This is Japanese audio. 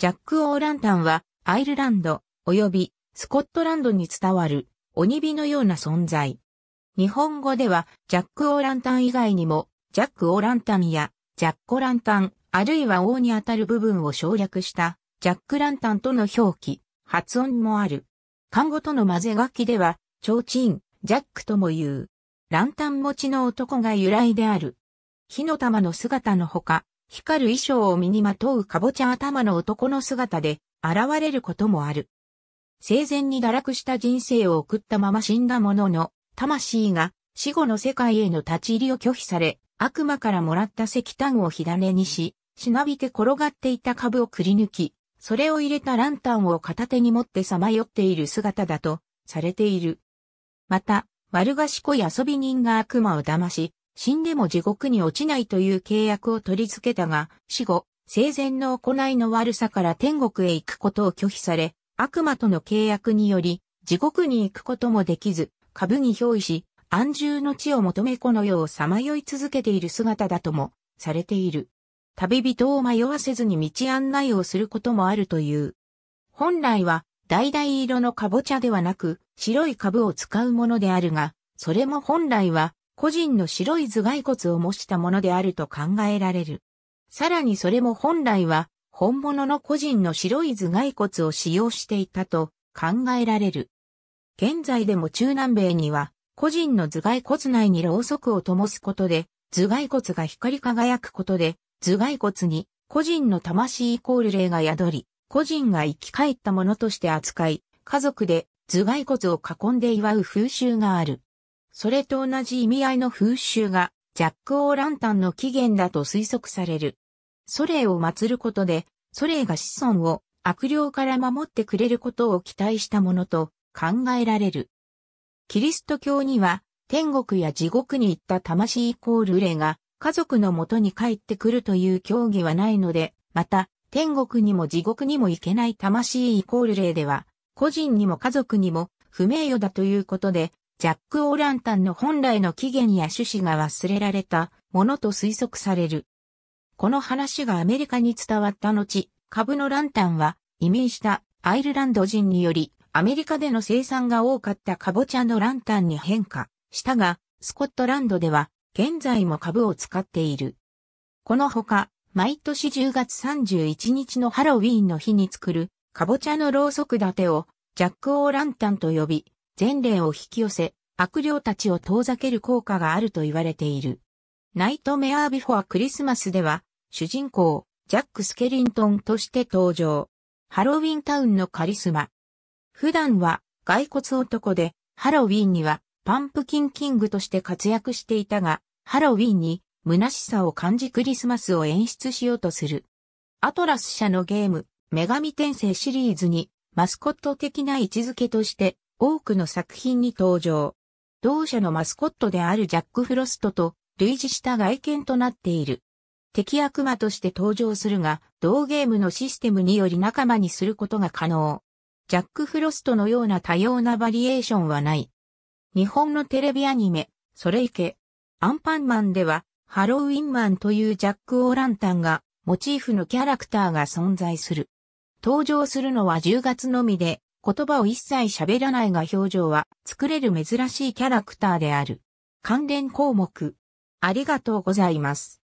ジャック・オーランタンは、アイルランド、及び、スコットランドに伝わる、鬼火のような存在。日本語では、ジャック・オーランタン以外にも、ジャック・オーランタンや、ジャッコ・ランタン、あるいは王にあたる部分を省略した、ジャック・ランタンとの表記、発音もある。漢語との混ぜ書きでは、ちん、ジャックとも言う。ランタン持ちの男が由来である。火の玉の姿のほか、光る衣装を身にまとうかぼちゃ頭の男の姿で現れることもある。生前に堕落した人生を送ったまま死んだものの、魂が死後の世界への立ち入りを拒否され、悪魔からもらった石炭を火種にし、しなびて転がっていた株をくり抜き、それを入れたランタンを片手に持ってさまよっている姿だとされている。また、悪賢い遊び人が悪魔を騙し、死んでも地獄に落ちないという契約を取り付けたが、死後、生前の行いの悪さから天国へ行くことを拒否され、悪魔との契約により、地獄に行くこともできず、株に憑依し、安住の地を求めこの世をさまよい続けている姿だとも、されている。旅人を迷わせずに道案内をすることもあるという。本来は、橙色のカボチャではなく、白い株を使うものであるが、それも本来は、個人の白い頭蓋骨を模したものであると考えられる。さらにそれも本来は本物の個人の白い頭蓋骨を使用していたと考えられる。現在でも中南米には個人の頭蓋骨内にろうそくを灯すことで頭蓋骨が光り輝くことで頭蓋骨に個人の魂イコール霊が宿り、個人が生き返ったものとして扱い、家族で頭蓋骨を囲んで祝う風習がある。それと同じ意味合いの風習が、ジャック・オー・ランタンの起源だと推測される。ソレイを祀ることで、ソレイが子孫を悪霊から守ってくれることを期待したものと考えられる。キリスト教には、天国や地獄に行った魂イコール霊が家族のもとに帰ってくるという教義はないので、また、天国にも地獄にも行けない魂イコール霊では、個人にも家族にも不名誉だということで、ジャック・オーランタンの本来の起源や趣旨が忘れられたものと推測される。この話がアメリカに伝わった後、株のランタンは移民したアイルランド人によりアメリカでの生産が多かったカボチャのランタンに変化したが、スコットランドでは現在も株を使っている。このほか、毎年10月31日のハロウィーンの日に作るカボチャのろうそく立てをジャック・オーランタンと呼び、全霊を引き寄せ、悪霊たちを遠ざける効果があると言われている。ナイトメアービフォアクリスマスでは、主人公、ジャック・スケリントンとして登場。ハロウィンタウンのカリスマ。普段は、骸骨男で、ハロウィンには、パンプキンキングとして活躍していたが、ハロウィンに、虚しさを感じクリスマスを演出しようとする。アトラス社のゲーム、女神転生シリーズに、マスコット的な位置づけとして、多くの作品に登場。同社のマスコットであるジャック・フロストと類似した外見となっている。敵悪魔として登場するが、同ゲームのシステムにより仲間にすることが可能。ジャック・フロストのような多様なバリエーションはない。日本のテレビアニメ、それいけ。アンパンマンでは、ハロウィンマンというジャック・オーランタンが、モチーフのキャラクターが存在する。登場するのは10月のみで、言葉を一切喋らないが表情は作れる珍しいキャラクターである。関連項目。ありがとうございます。